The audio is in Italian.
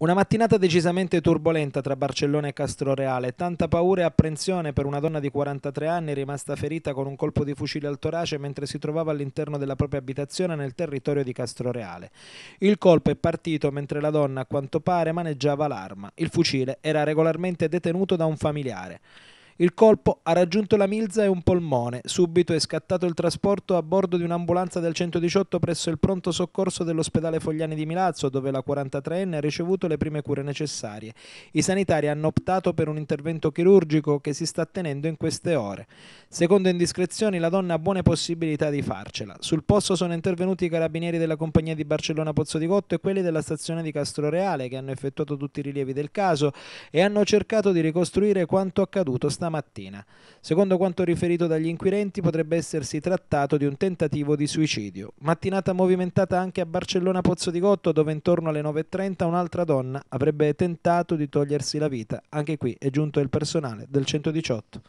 Una mattinata decisamente turbolenta tra Barcellona e Castro Reale, tanta paura e apprensione per una donna di 43 anni rimasta ferita con un colpo di fucile al torace mentre si trovava all'interno della propria abitazione nel territorio di Castro Reale. Il colpo è partito mentre la donna, a quanto pare, maneggiava l'arma. Il fucile era regolarmente detenuto da un familiare. Il colpo ha raggiunto la milza e un polmone. Subito è scattato il trasporto a bordo di un'ambulanza del 118 presso il pronto soccorso dell'ospedale Fogliani di Milazzo, dove la 43enne ha ricevuto le prime cure necessarie. I sanitari hanno optato per un intervento chirurgico che si sta tenendo in queste ore. Secondo indiscrezioni, la donna ha buone possibilità di farcela. Sul posto sono intervenuti i carabinieri della compagnia di Barcellona Pozzo di Gotto e quelli della stazione di Castro Reale, che hanno effettuato tutti i rilievi del caso e hanno cercato di ricostruire quanto accaduto stamattina mattina. Secondo quanto riferito dagli inquirenti potrebbe essersi trattato di un tentativo di suicidio. Mattinata movimentata anche a Barcellona Pozzo di Gotto dove intorno alle 9.30 un'altra donna avrebbe tentato di togliersi la vita. Anche qui è giunto il personale del 118.